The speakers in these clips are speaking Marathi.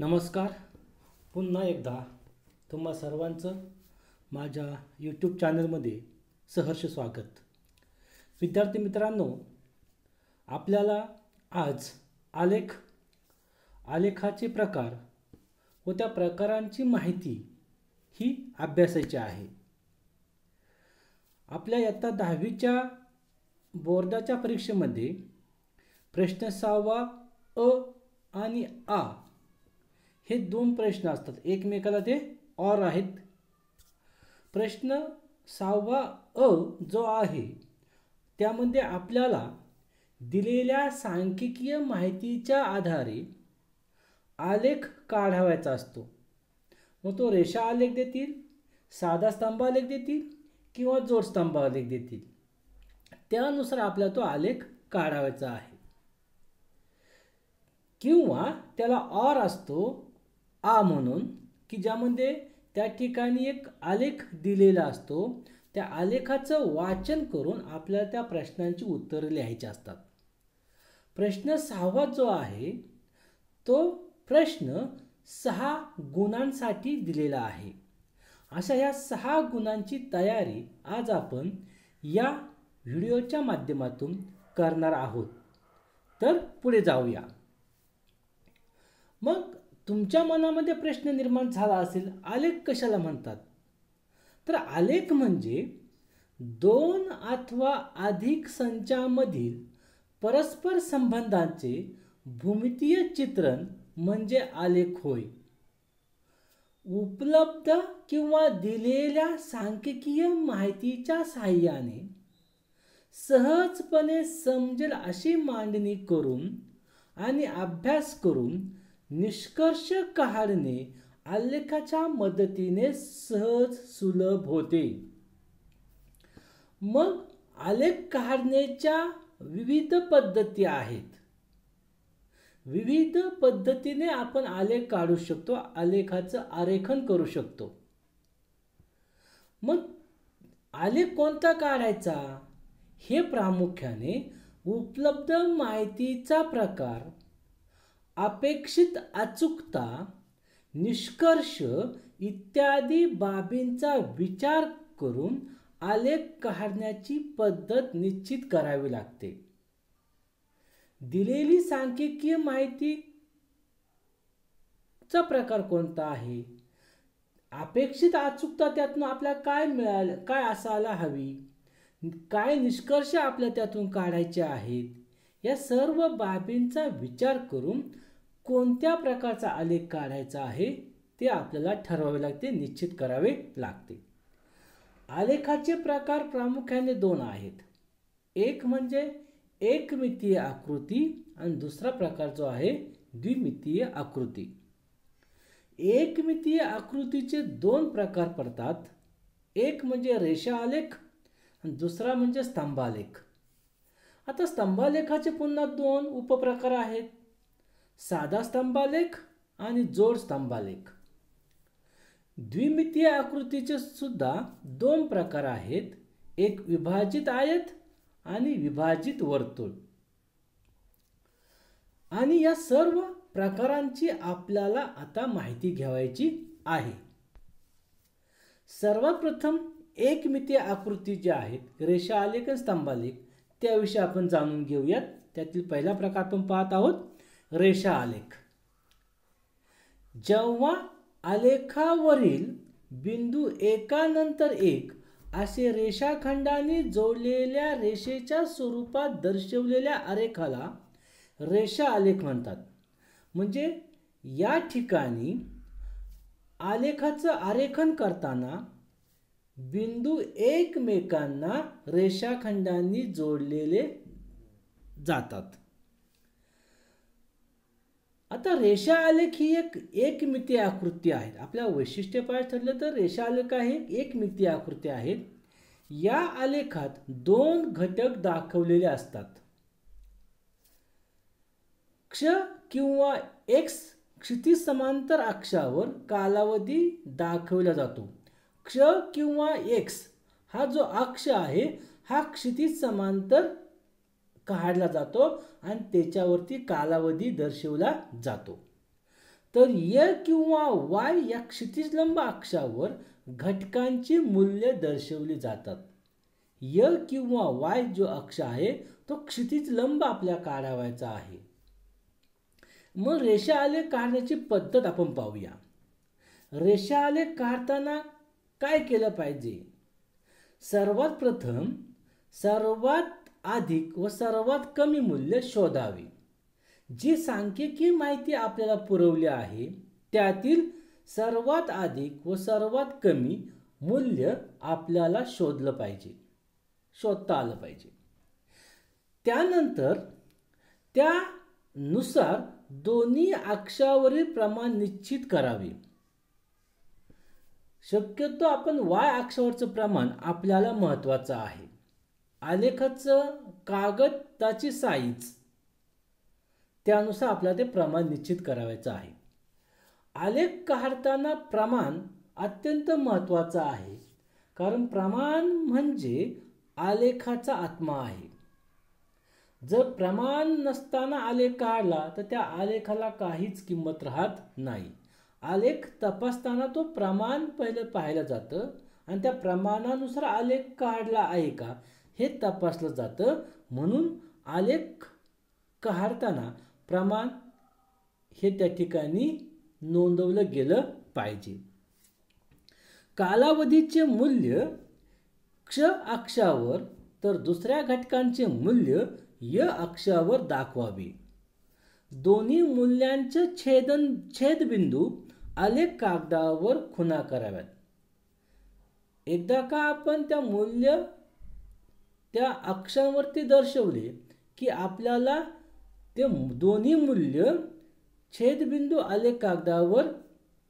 नमस्कार पुन्हा एकदा तुम्हा सर्वांचं माझ्या यूट्यूब चॅनलमध्ये सहर्ष स्वागत विद्यार्थी मित्रांनो आपल्याला आज आलेख आलेखाचे प्रकार व त्या प्रकारांची माहिती ही अभ्यासायची आहे आपल्या इयत्ता दहावीच्या बोर्डाच्या परीक्षेमध्ये प्रश्न सहावा अ आणि आ हे दोन प्रश्न असतात एकमेकाला ते ऑर आहेत प्रश्न सहावा अ जो आहे त्यामध्ये आपल्याला दिलेल्या सांख्यिकीय माहितीच्या आधारे आलेख काढावायचा असतो मग तो रेषा आलेख देतील साधा स्तंभ आलेख देतील किंवा जोडस्तंभ आलेख देतील त्यानुसार आपला तो आलेख काढावायचा आहे किंवा त्याला ऑर असतो आ म्हणून की ज्यामध्ये त्या ठिकाणी एक आलेख दिलेला असतो त्या आलेखाचं वाचन करून आपल्याला त्या प्रश्नांची उत्तरं लिहायची असतात प्रश्न सहावा जो आहे तो प्रश्न सहा गुणांसाठी दिलेला आहे अशा या सहा गुणांची तयारी आज आपण या व्हिडिओच्या माध्यमातून करणार आहोत तर पुढे जाऊया मग तुमच्या मनामध्ये प्रश्न निर्माण झाला असेल आलेख कशाला म्हणतात तर आलेख म्हणजे दोन अथवा अधिक संचामधील परस्पर संबंधांचे भूमितीय चित्रण म्हणजे आलेख होय उपलब्ध किंवा दिलेल्या सांख्यिकीय माहितीच्या सहाय्याने सहजपणे समजेल अशी मांडणी करून आणि अभ्यास करून निष्कर्ष काढणे आलेखाच्या मदतीने सहज सुलभ होते मग आलेख काढण्याच्या विविध पद्धती आहेत विविध पद्धतीने आपण आलेख काढू शकतो आलेखाचं आरेखन करू शकतो मग आलेख कोणता काढायचा हे प्रामुख्याने उपलब्ध माहितीचा प्रकार अपेक्षित अचूकता निष्कर्ष इत्यादी बाबींचा विचार करून आलेख काढण्याची पद्धत निश्चित करावी लागते दिलेली सांख्यिकीय माहिती चा प्रकार कोणता आहे अपेक्षित अचूकता त्यातून आपल्याला काय मिळालं काय असायला हवी काय निष्कर्ष आपल्या त्यातून काढायचे आहेत या सर्व बाबींचा विचार करून कोणत्या प्रकारचा आलेख काढायचा आहे ते आपल्याला ठरवावे लागते निश्चित करावे लागते आलेखाचे प्रकार प्रामुख्याने दोन आहेत एक म्हणजे एकमितीय आकृती आणि दुसरा प्रकार जो आहे द्विमितीय आकृती एकमितीय आकृतीचे दोन प्रकार पडतात एक म्हणजे रेषा आलेख आणि दुसरा म्हणजे स्तंभालेख आता स्तंभालेखाचे पुन्हा दोन उपप्रकार आहेत साधा स्तंभालेख आणि जोड स्तंभालेख द्विमितीय आकृतीचे सुद्धा दोन प्रकार आहेत एक विभाजित आयत आणि विभाजित वर्तुळ आणि या सर्व प्रकारांची आपल्याला आता माहिती घ्यावायची आहे सर्वात प्रथम एकमितीय आकृती जे आहेत रेषा आलेख आणि स्तंभालेख त्याविषयी आपण जाणून घेऊयात त्यातील पहिला प्रकार आपण पाहत आहोत रेषा आलेख जेव्हा आलेखावरील बिंदू एकानंतर एक असे रेषाखंडाने जोडलेल्या रेषेच्या स्वरूपात दर्शवलेल्या आरेखाला रेषा आलेख म्हणतात म्हणजे या ठिकाणी आलेखाचं आरेखन करताना बिंदू एकमेकांना रेषाखंडांनी जोडलेले जातात आता रेषा आलेख ही एक एकमितीय आकृती आहे आपल्या वैशिष्ट्य ठरलं तर रेषा आलेख आहे एकमितीय आकृती आहेत या आलेखात दोन घटक दाखवलेले असतात क्ष किंवा एक्स क्षितिज समांतर अक्षावर कालावधी दाखवला जातो क्ष किंवा एक्स हा जो अक्ष आहे हा क्षितिज समांतर काढला जातो आणि त्याच्यावरती कालावधी दर्शवला जातो तर य किंवा वाय या लंब अक्षावर घटकांची मूल्य दर्शवली जातात य किंवा वाय जो अक्ष आहे तो क्षितिजलंब आपल्या काढावायचा आहे मग रेषा आले काढण्याची पद्धत आपण पाहूया रेषा आले काढताना काय केलं पाहिजे सर्वात प्रथम सर्वात अधिक व सर्वात कमी मूल्य शोधावे जी सांख्यिकी माहिती आपल्याला पुरवली आहे त्यातील सर्वात अधिक व सर्वात कमी मूल्य आपल्याला शोधलं पाहिजे शोधता आलं पाहिजे त्यानंतर त्यानुसार दोन्ही अक्षावरील प्रमाण निश्चित करावे शक्यतो आपण वाय अक्षावरचं प्रमाण आपल्याला महत्त्वाचं आहे आलेखाचं कागद त्याची साईज त्यानुसार आपल्याला ते प्रमाण निश्चित करावायचं आहे आलेख काढताना प्रमाण अत्यंत महत्त्वाचं आहे कारण प्रमाण म्हणजे आलेखाचा आत्मा आहे जर प्रमाण नसताना आलेख काढला तर त्या आलेखाला काहीच किंमत राहत नाही आलेख तपासताना तो प्रमाण पहिलं पाहिलं जातं आणि त्या प्रमाणानुसार आलेख काढला आहे का हे तपासलं जातं म्हणून आलेख काढताना प्रमाण हे त्या ठिकाणी नोंदवलं गेलं पाहिजे कालावधीचे मूल्य क्ष अक्षावर तर दुसऱ्या घटकांचे मूल्य य अक्षावर दाखवावे दोन्ही मूल्यांचे छेदन छेदबिंदू आलेख कागदावर खुणा कराव्यात एकदा का आपण त्या मूल्य त्या अक्षांवरती दर्शवले की आपल्याला ते दोन्ही मूल्य छेदबिंदू आले कागदावर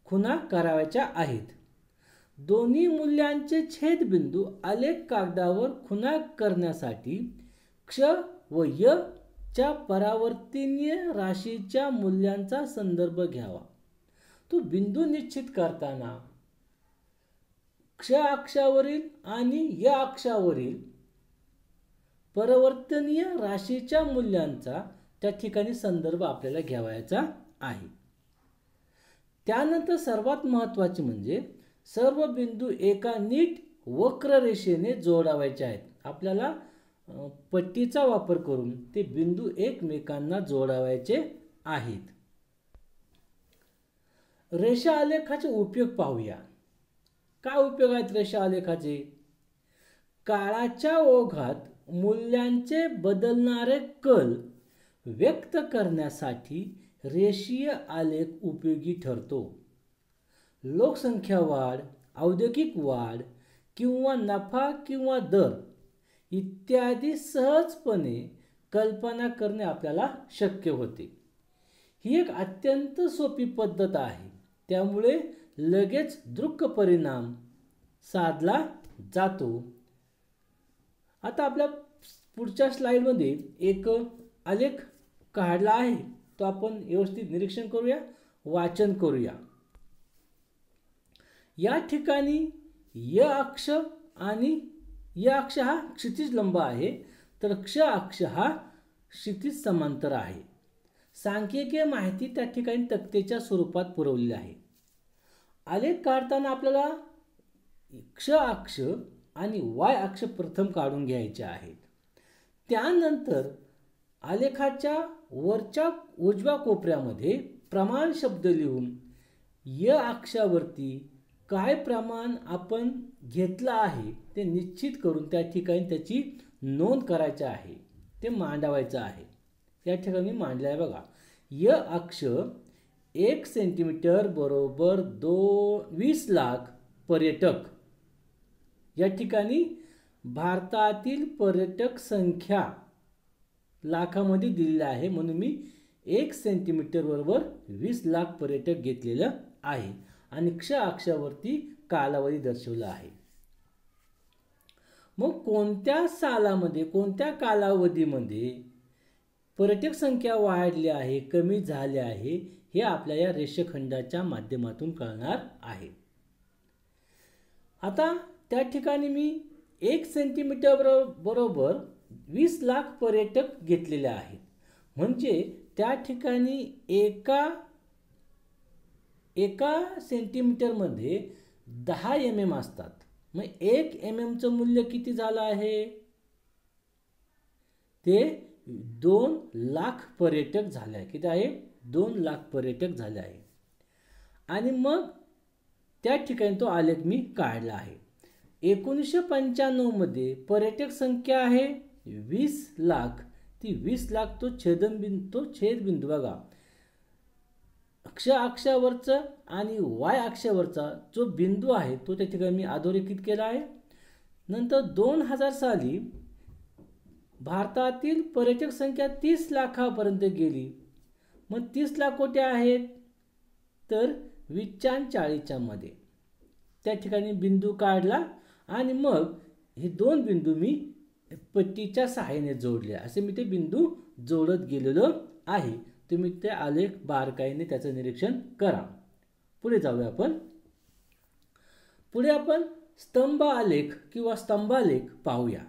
खुणा करावयाच्या आहेत दोन्ही मूल्यांचे छेदबिंदू आले कागदावर खुणा करण्यासाठी क्ष व य च्या परावर्तनीय राशीच्या मूल्यांचा संदर्भ घ्यावा तो बिंदू निश्चित करताना क्ष अक्षावरील आणि य अक्षावरील परवर्तनीय राशीच्या मूल्यांचा त्या ठिकाणी संदर्भ आपल्याला घ्यावायचा आहे त्यानंतर सर्वात महत्त्वाचे म्हणजे सर्व बिंदू एका नीट वक्र रेषेने जोडावायचे आहेत आपल्याला पट्टीचा वापर करून ते बिंदू एकमेकांना जोडावायचे आहेत रेषा आलेखाचे उपयोग पाहूया काय उपयोग आहेत रेषा आलेखाचे काळाच्या ओघात मूल्यांचे बदलणारे कल व्यक्त करण्यासाठी रेषीय आलेख उपयोगी ठरतो लोकसंख्या वाढ औद्योगिक वाढ किंवा नफा किंवा दर इत्यादी सहजपणे कल्पना करणे आपल्याला शक्य होते ही एक अत्यंत सोपी पद्धत आहे त्यामुळे लगेच दृक्क परिणाम साधला जातो आता आपल्या पुढच्या स्लाईडमध्ये एक आलेख काढला आहे तो आपण व्यवस्थित निरीक्षण करूया वाचन करूया या ठिकाणी य अक्ष आणि य अक्ष हा क्षितिज लंब आहे तर क्ष अक्ष हा क्षितिज समांतर आहे सांख्यिकीय माहिती त्या ठिकाणी तक्तेच्या स्वरूपात पुरवलेली आहे आलेख काढताना आपल्याला क्ष अक्ष आणि वाय अक्ष प्रथम काढून घ्यायचे आहेत त्यानंतर आलेखाच्या वरच्या उजव्या कोपऱ्यामध्ये प्रमाण शब्द लिहून य अक्षावरती काय प्रमाण आपण घेतलं आहे ते निश्चित करून त्या ठिकाणी त्याची नोंद करायचं आहे ते मांडवायचं आहे त्या ठिकाणी मांडलं आहे बघा य अक्ष एक सेंटीमीटर बरोबर दो वीस लाख पर्यटक या ठिकाणी भारतातील पर्यटक संख्या लाखामध्ये दिलेल्या आहे म्हणून मी एक सेंटीमीटर बरोबर वीस लाख पर्यटक घेतलेलं आहे आणि क्ष अक्षावरती कालावधी दर्शवला आहे मग कोणत्या सालामध्ये कोणत्या कालावधीमध्ये पर्यटक संख्या वाढली आहे कमी झाली आहे हे आपल्या या रेषखंडाच्या माध्यमातून कळणार आहे आता त्या ठिकाणी मी एक सेंटीमीटर बरोबर वीस लाख पर्यटक घेतलेले आहेत म्हणजे त्या ठिकाणी एका एका सेंटीमीटरमध्ये दहा एम एम असतात मग एक एम एमचं मूल्य किती झालं आहे ते दोन लाख पर्यटक झाले आहे किती आहे दोन लाख पर्यटक झाले आहे आणि मग त्या ठिकाणी तो आलेख मी काढला आहे एकोणीसशे पंच्याण्णवमध्ये पर्यटक संख्या आहे वीस लाख ती वीस लाख तो छेदनबिंदू तो छेदबिंदू बघा अक्ष अक्षावरचं आणि वाय अक्षावरचा जो बिंदू आहे तो त्या ठिकाणी मी अधोरेखित केला आहे नंतर दोन हजार साली भारतातील पर्यटक संख्या तीस लाखापर्यंत गेली मग तीस लाख कोठे आहेत तर विचान चाळीच्यामध्ये त्या ठिकाणी बिंदू काढला आणि मग हे दोन बिंदू मी पट्टीच्या सहाय्याने जोडले असे मी ते बिंदू जोडत गेलेलो आहे तुम्ही ते आलेख बारकाईने त्याचं निरीक्षण करा पुढे जाऊया आपण पुढे आपण स्तंभ आलेख किंवा स्तंभालेख पाहूया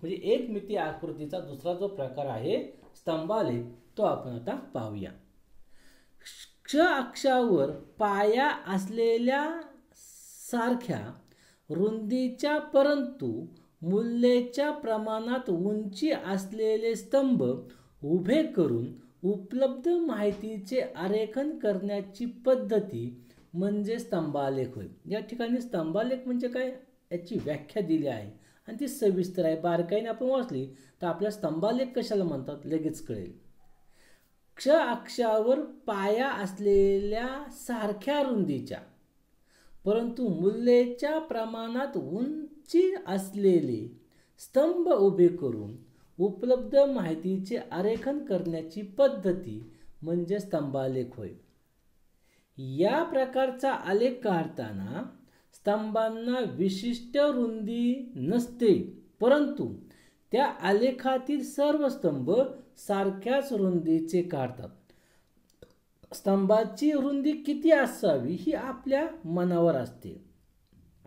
म्हणजे एक मिती आकृतीचा दुसरा जो प्रकार आहे स्तंभालेख तो आपण आता पाहूया क्ष अक्षावर पाया असलेल्या सारख्या रुंदीच्या परंतु मूल्याच्या प्रमाणात उंची असलेले स्तंभ उभे करून उपलब्ध माहितीचे आरेखन करण्याची पद्धती म्हणजे स्तंभालेख होय या ठिकाणी स्तंभालेख म्हणजे काय याची व्याख्या दिली आहे आणि ती सविस्तर आहे बारकाईने आपण वाचली तर आपल्या स्तंभालेख कशाला म्हणतात लगेच कळेल क्ष अक्षावर पाया असलेल्या सारख्या रुंदीच्या परंतु मूल्येच्या प्रमाणात उंची असलेले स्तंभ उभे करून उपलब्ध माहितीचे आरेखन करण्याची पद्धती म्हणजे स्तंभालेख होय या प्रकारचा आलेख काढताना स्तंभांना विशिष्ट रुंदी नसते परंतु त्या आलेखातील सर्व स्तंभ सारख्याच रुंदीचे काढतात स्तंभाची रुंदी किती असावी ही आपल्या मनावर असते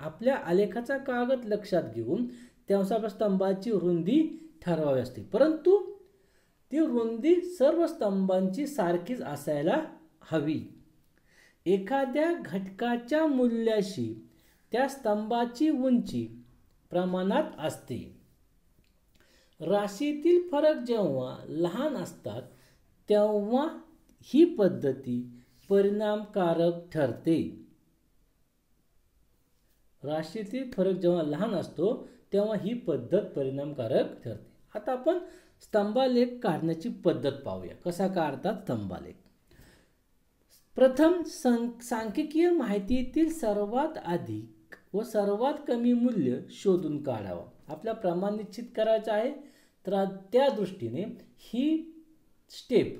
आपल्या आलेखाचा कागद लक्षात घेऊन त्यानुसार स्तंभाची रुंदी ठरवावी असते परंतु ती रुंदी सर्व स्तंभांची सारखीच असायला हवी एखाद्या घटकाच्या मूल्याशी त्या स्तंभाची उंची प्रमाणात असते राशीतील फरक जेव्हा लहान असतात तेव्हा ही पद्धती परिणामकारक ठरते राशीतील फरक जेव्हा लहान असतो तेव्हा ही पद्धत परिणामकारक ठरते आता आपण स्तंभालेख काढण्याची पद्धत पाहूया कसा काढतात स्तंभालेख प्रथम सं सांख्यिकीय माहितीतील सर्वात अधिक व सर्वात कमी मूल्य शोधून काढावं आपल्या प्रमाण निश्चित करायचं आहे तर त्या दृष्टीने ही स्टेप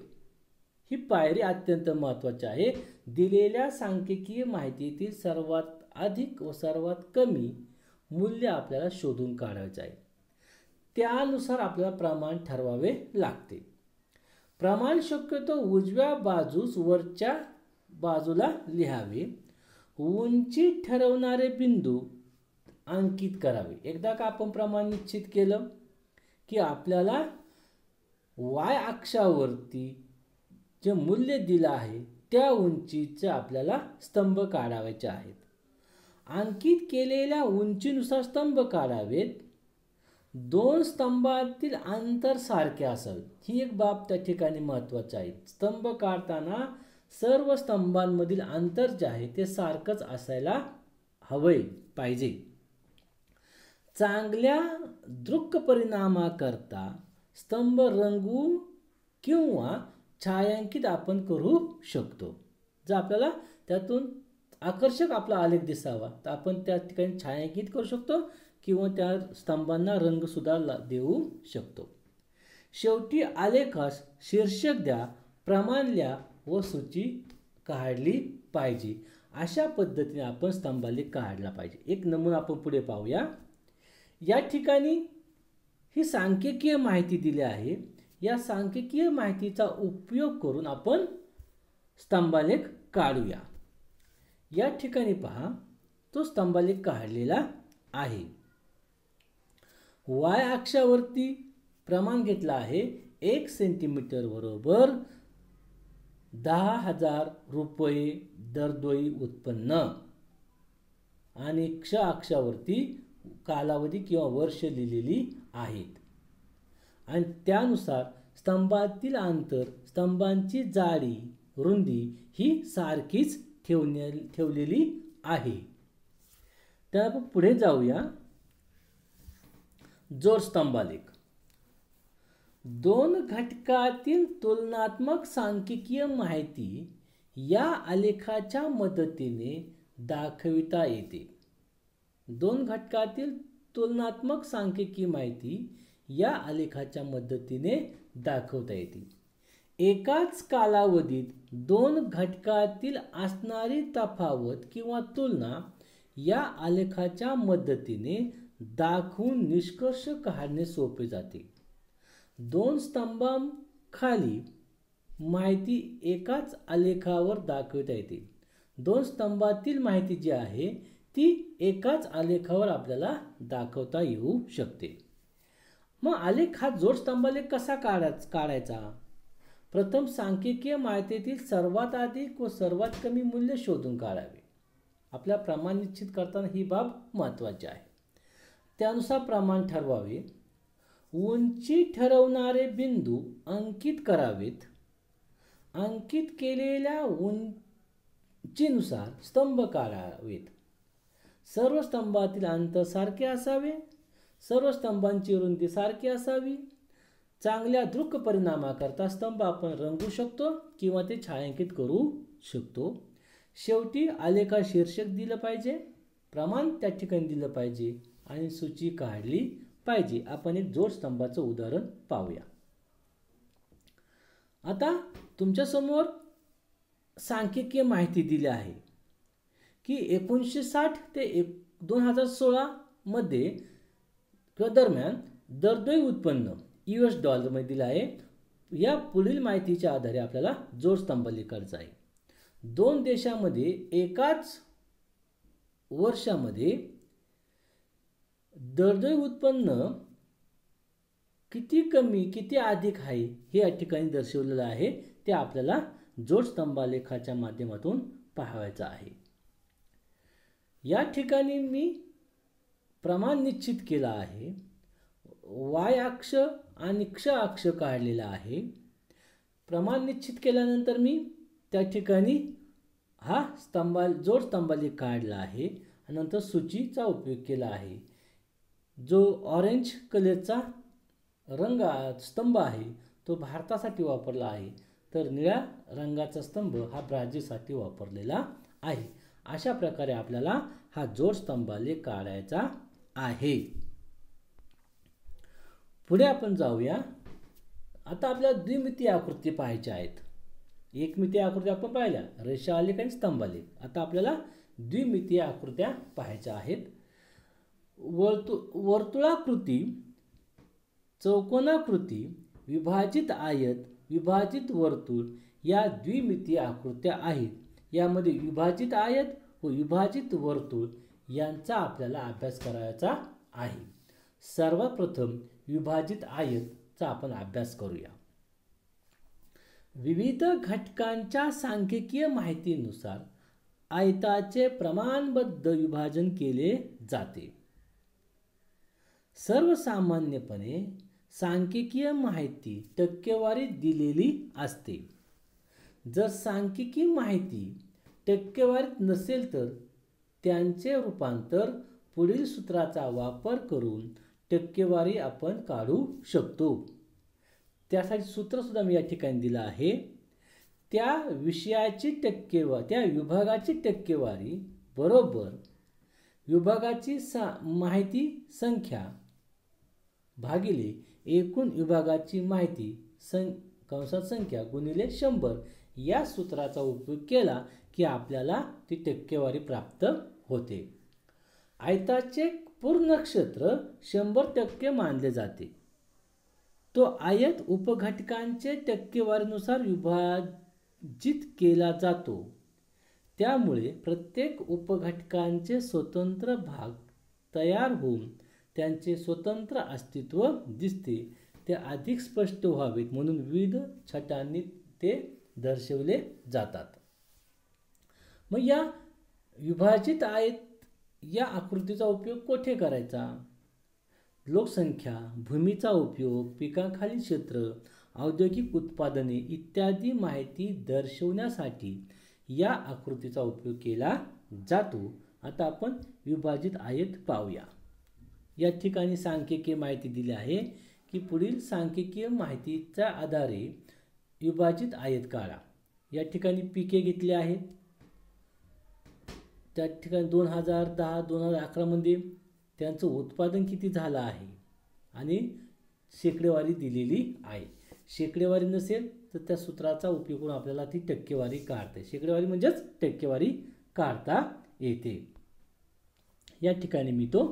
ही पायरी अत्यंत महत्त्वाची आहे दिलेल्या सांख्यिकीय माहितीतील सर्वात अधिक व सर्वात कमी मूल्य आपल्याला शोधून काढायचं आहे त्यानुसार आपल्याला प्रमाण ठरवावे लागते प्रमाण शक्यतो उजव्या बाजूस वरच्या बाजूला लिहावे उंची ठरवणारे बिंदू अंकित करावे एकदा का आपण प्रमाण निश्चित केलं की आपल्याला वाय अक्षावरती जे मूल्य दिलं आहे त्या उंचीचे आपल्याला स्तंभ काढावायचे आहेत अंकित केलेल्या उंचीनुसार स्तंभ काढावेत दोन स्तंभातील अंतर सारखे असावे ही एक बाब त्या ठिकाणी महत्वाची आहे स्तंभ काढताना सर्व स्तंभांमधील अंतर जे आहे ते सारखंच असायला हवे पाहिजे चांगल्या दृक् परिणामाकरता स्तंभ रंगू किंवा छायांकित आपण करू शकतो जर आपल्याला त्यातून आकर्षक आपला आलेख दिसावा तर आपण त्या ठिकाणी छायांकित करू शकतो किंवा त्या स्तंभांना रंगसुद्धा ला देऊ शकतो शेवटी आलेखास शीर्षक द्या प्रमाण लिहा व सूची काढली पाहिजे अशा पद्धतीने आपण स्तंभालेख काढला पाहिजे एक नमुना आपण पुढे पाहूया या ठिकाणी ही सांख्यिकीय माहिती दिली आहे या सांख्यिकीय माहितीचा उपयोग करून आपण स्तंभालेख काढूया या ठिकाणी पहा तो स्तंभालेख काढलेला आहे वाय अक्षावरती प्रमाण घेतला आहे एक सेंटीमीटर बरोबर दहा हजार रुपये दरदोई उत्पन्न आणि क्ष अक्षावरती कालावधी किंवा वर्ष लिहिलेली आहेत आणि त्यानुसार स्तंभातील अंतर स्तंभांची जाडी रुंदी ही सारखीच ठेवणे ठेवलेली आहे तर आपण पुढे जाऊया स्तंभालेख दोन घटकातील तुलनात्मक सांख्यिकीय माहिती या आलेखाच्या मदतीने दाखविता येते दोन घटकातील तुलनात्मक सांख्यिकी माहिती या आलेखाच्या मदतीने दाखवता येतील एकाच कालावधीत दोन घटकातील असणारी तफावत किंवा तुलना या आलेखाच्या मदतीने दाखवून निष्कर्ष काढणे सोपे जाते दोन स्तंभांखाली माहिती एकाच आलेखावर दाखवता येते दोन स्तंभातील माहिती जी आहे ती एकाच आलेखावर आपल्याला दाखवता येऊ शकते मग आलेख हा जोडस्तंभालेख कसा काढाच काढायचा प्रथम सांख्यिकीय माहितीतील सर्वात अधिक व सर्वात कमी मूल्य शोधून काढावे आपल्या प्रमाण निश्चित करताना ही बाब महत्त्वाची आहे त्यानुसार प्रमाण ठरवावे उंची ठरवणारे बिंदू अंकित करावेत अंकित केलेल्या उंचीनुसार स्तंभ काढावेत सर्व स्तंभातील अंतर सारखे असावे सर्व स्तंभांची रुंदी सारखी असावी चांगल्या दृक परिणामाकरता स्तंभ आपण रंगू शकतो किंवा ते छायांकित करू शकतो शेवटी आलेखा शीर्षक दिलं पाहिजे प्रमाण त्या ठिकाणी दिलं पाहिजे आणि सूची काढली पाहिजे आपण एक जोड स्तंभाचं उदाहरण पाहूया आता तुमच्यासमोर सांख्यिकीय माहिती दिली आहे की एकोणीसशे साठ ते एक दोन हजार सोळामध्ये किंवा दरम्यान दरदोई उत्पन्न यू एस डॉलरमध्ये दिलं आहे या पुढील माहितीच्या आधारे आपल्याला जोडस्तंभ लिखायचा आहे दोन देशामध्ये एकाच वर्षामध्ये दरदोई उत्पन्न किती कमी किती अधिक आहे हे या ठिकाणी दर्शवलेलं आहे ते आपल्याला जोडस्तंभालेखाच्या माध्यमातून पाहायचं आहे या ठिकाणी मी प्रमाण निश्चित केला आहे वाय अक्ष आणि क्ष अक्ष काढलेला आहे प्रमाण निश्चित केल्यानंतर मी त्या ठिकाणी हा स्तंभा जोड स्तंभाली काढला आहे नंतर सूचीचा उपयोग केला आहे जो ऑरेंज कलरचा रंग स्तंभ आहे तो भारतासाठी वापरला आहे तर निळ्या रंगाचा स्तंभ हा ब्राझीलसाठी वापरलेला आहे अशा प्रकारे आपल्याला हा जोड स्तंभाले काढायचा आहे पुढे आपण जाऊया आता आपल्याला द्विमितीय आकृती पाहायच्या आहेत एकमितीय आकृती आपण पाहिल्या रेषा आलेख आणि आले आता आपल्याला द्विमितीय आकृत्या पाहायच्या आहेत वर्तु वर्तुळाकृती चौकोनाकृती विभाजित आयत विभाजित वर्तुळ या द्विमितीय आकृत्या आहेत यामध्ये विभाजित आयत व विभाजित वर्तुळ यांचा आपल्याला अभ्यास करायचा आहे सर्वप्रथम विभाजित आयतचा आपण अभ्यास करूया विविध घटकांच्या सांख्यिकीय माहितीनुसार आयताचे प्रमाणबद्ध विभाजन केले जाते सर्वसामान्यपणे सांख्यिकीय माहिती टक्केवारीत दिलेली असते जर सांख्यिकी माहिती टक्केवारीत नसेल तर त्यांचे रूपांतर पुढील सूत्राचा वापर करून टक्केवारी आपण काढू शकतो त्यासाठी सूत्रसुद्धा मी या ठिकाणी दिलं आहे त्या विषयाची टक्केवा त्या विभागाची टक्केवारी बरोबर विभागाची सा माहिती संख्या भागिले एकूण विभागाची माहिती सं कंसात संख्या गुणिले शंभर या सूत्राचा उपयोग केला की आपल्याला ती टक्केवारी प्राप्त होते आयताचे पूर्ण क्षेत्र शंभर टक्के मानले जाते तो आयत उपघटकांचे टक्केवारीनुसार विभाजित केला जातो त्यामुळे प्रत्येक उपघटकांचे स्वतंत्र भाग तयार होऊन त्यांचे स्वतंत्र अस्तित्व दिसते ते अधिक स्पष्ट व्हावेत म्हणून विविध छटांनी ते दर्शवले जातात मग या विभाजित आयत या आकृतीचा उपयोग कोठे करायचा लोकसंख्या भूमीचा उपयोग पिकाखालील क्षेत्र औद्योगिक उत्पादने इत्यादी माहिती दर्शवण्यासाठी या आकृतीचा उपयोग केला जातो आता आपण विभाजित आयत पाहूया या ठिकाणी सांख्यिकीय माहिती दिली आहे की पुढील सांख्यिकीय माहितीच्या आधारे विभाजित आयत काढा या ठिकाणी पिके घेतली आहेत त्या ठिकाणी दोन हजार दहा दोन हजार अकरामध्ये त्यांचं उत्पादन किती झालं आहे आणि शेकडेवारी दिलेली आहे शेकडेवारी नसेल तर त्या सूत्राचा उपयोग करून आपल्याला ती टक्केवारी काढते शेकडेवारी म्हणजेच टक्केवारी काढता येते या ठिकाणी मी तो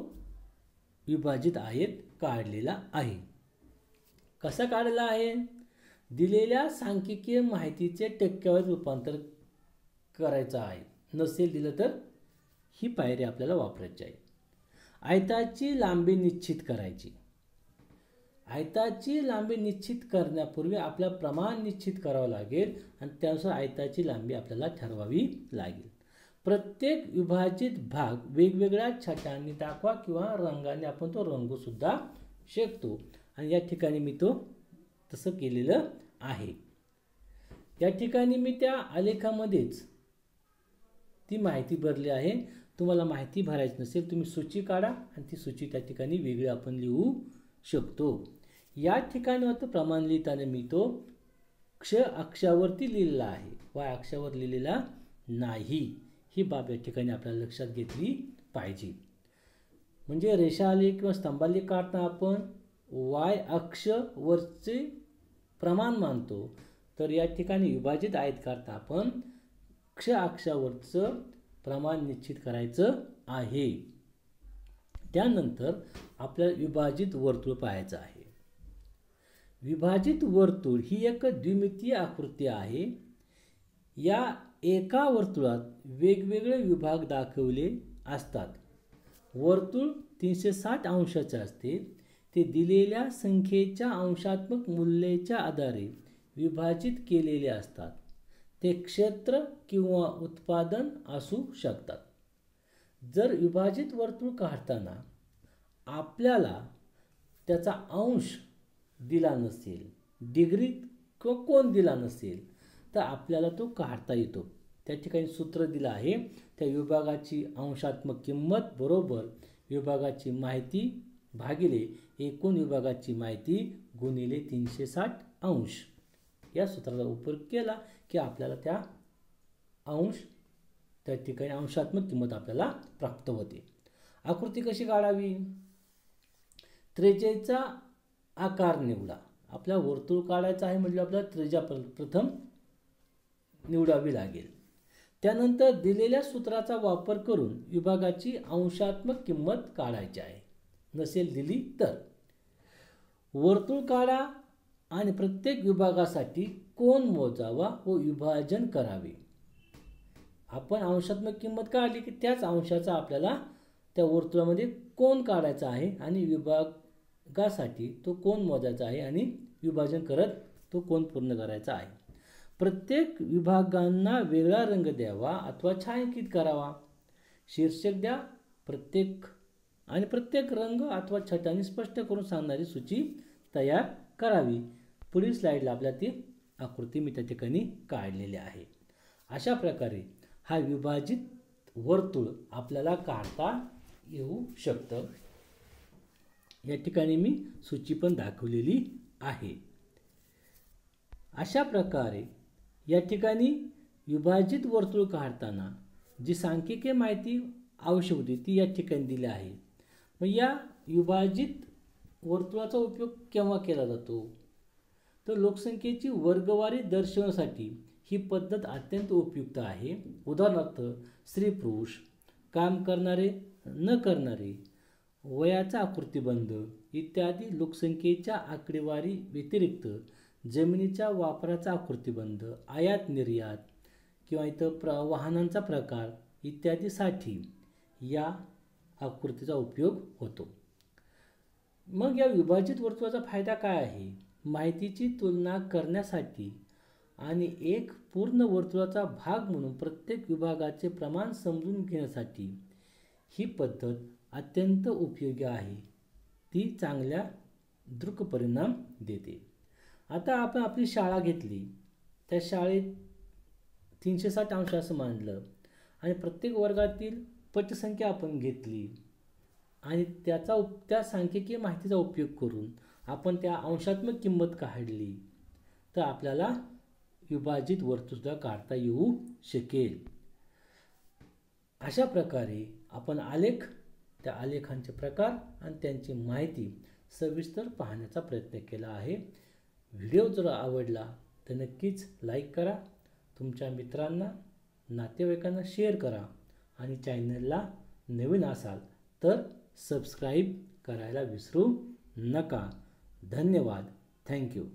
विभाजित आयत काढलेला आहे कसा काढला आहे दिलेल्या सांख्यिकीय माहितीचे टक्केवारी रूपांतर करायचं आहे नसेल दिलं तर ही पायरी आपल्याला वापरायची आहे आयताची लांबी निश्चित करायची आयताची लांबी निश्चित करण्यापूर्वी आपला प्रमाण निश्चित करावं लागेल आणि त्यानुसार आयताची लांबी आपल्याला ठरवावी लागेल प्रत्येक विभाजित भाग वेगवेगळ्या छटांनी दाखवा किंवा रंगाने आपण तो रंगूसुद्धा शकतो आणि या ठिकाणी मी तो तसं केलेलं आहे या ठिकाणी मी त्या आलेखामध्येच ती माहिती भरली आहे तुम्हाला माहिती भरायची नसेल तुम्ही सूची काढा आणि ती सूची त्या ठिकाणी वेगळी आपण लिहू शकतो या ठिकाणी आता प्रमाण लिहिताना मी तो क्ष अक्षावरती लिहिलेला आहे वाय अक्षावर लिहिलेला नाही ही बाब या ठिकाणी आपल्याला लक्षात घेतली पाहिजे म्हणजे रेषा आले किंवा स्तंभाले काढताना आपण वाय अक्षवरचे प्रमाण मानतो तर या ठिकाणी विभाजित आहेत करता आपण क्ष अक्षावरचं प्रमाण निश्चित करायचं आहे त्यानंतर आपल्याला विभाजित वर्तुळ पाहायचं आहे विभाजित वर्तुळ ही एक द्विमितीय आकृती आहे या एका वर्तुळात वेगवेगळे विभाग दाखवले असतात वर्तुळ तीनशे साठ अंशाचे असते ते दिलेल्या संख्येच्या अंशात्मक मूल्याच्या आधारे विभाजित केलेले असतात ते क्षेत्र किंवा उत्पादन असू शकतात जर विभाजित वर्तुळ काढताना आपल्याला त्याचा अंश दिला नसेल डिग्री किंवा कोण दिला नसेल तर आपल्याला तो काढता येतो त्या ठिकाणी सूत्र दिलं आहे त्या विभागाची अंशात्मक किंमत बरोबर विभागाची माहिती भागिले एकूण विभागाची माहिती गुणिले तीनशे साठ अंश या सूत्राचा उपयोग केला की आपल्याला त्या अंश त्या ठिकाणी अंशात्मक किंमत आपल्याला प्राप्त होते आकृती कशी काढावी त्रेजेचा आकार निवडा आपला वर्तुळ काढायचा आहे म्हणजे आपल्याला त्रेजा प्र प्रथम निवडावी लागेल त्यानंतर दिलेल्या सूत्राचा वापर करून विभागाची अंशात्मक किंमत काढायची आहे नसेल दिली तर वर्तुळ काढा आणि प्रत्येक विभागासाठी कोण मोजावा व विभाजन करावे आपण अंशात्मक किंमत काढली की त्याच अंशाचा आपल्याला त्या वर्तुळामध्ये कोण काढायचा आहे आणि विभागासाठी तो कोण मोजायचा आहे आणि विभाजन करत तो कोण पूर्ण करायचा आहे प्रत्येक विभागांना वेगळा रंग द्यावा अथवा छायांकित करावा शीर्षक द्या प्रत्येक आणि प्रत्येक रंग अथवा छटाने स्पष्ट करून सांगणारी सूची तयार करावी पुढील स्लाईडला आपल्या ती आकृती मी त्या ठिकाणी काढलेली आहे अशा प्रकारे हा विभाजित वर्तुळ आपल्याला काढता येऊ शकतं या ठिकाणी मी सूची पण दाखवलेली आहे अशा प्रकारे या ठिकाणी विभाजित वर्तुळ काढताना जी सांख्यिकीय माहिती आवश्यक होती ती या ठिकाणी दिली आहे या विभाजित वर्तुळाचा उपयोग केव्हा केला जातो तर लोकसंख्येची वर्गवारी दर्शवण्यासाठी ही पद्धत अत्यंत उपयुक्त आहे उदाहरणार्थ स्त्री पुरुष काम करणारे न करणारे वयाचा आकृतीबंध इत्यादी लोकसंख्येच्या आकडेवारी व्यतिरिक्त जमिनीच्या वापराचा आकृतीबंध आयात निर्यात किंवा इतर प्र वाहनांचा प्रकार इत्यादीसाठी या आकृतीचा उपयोग होतो मग या विभाजित वर्तुळाचा फायदा काय आहे माहितीची तुलना करण्यासाठी आणि एक पूर्ण वर्तुळाचा भाग म्हणून प्रत्येक विभागाचे प्रमाण समजून घेण्यासाठी ही पद्धत अत्यंत उपयोगी आहे ती चांगल्या दृक परिणाम देते आता आपण आपली शाळा घेतली त्या शाळेत तीनशे साठ अंश असं मानलं आणि प्रत्येक वर्गातील पटसंख्या आपण घेतली आणि त्याचा उप त्या सांख्यिकीय माहितीचा उपयोग करून आपण त्या अंशात्मक किंमत काढली तर आपल्याला विभाजित वर्तुसुद्धा काढता येऊ शकेल अशा प्रकारे आपण आलेख त्या आलेखांचे प्रकार आणि त्यांची माहिती सविस्तर पाहण्याचा प्रयत्न केला आहे व्हिडिओ जर आवडला तर नक्कीच लाईक करा तुमच्या मित्रांना नातेवाईकांना शेअर करा आणि चॅनलला नवीन असाल तर सबस्क्राईब करायला विसरू नका धन्यवाद थँक्यू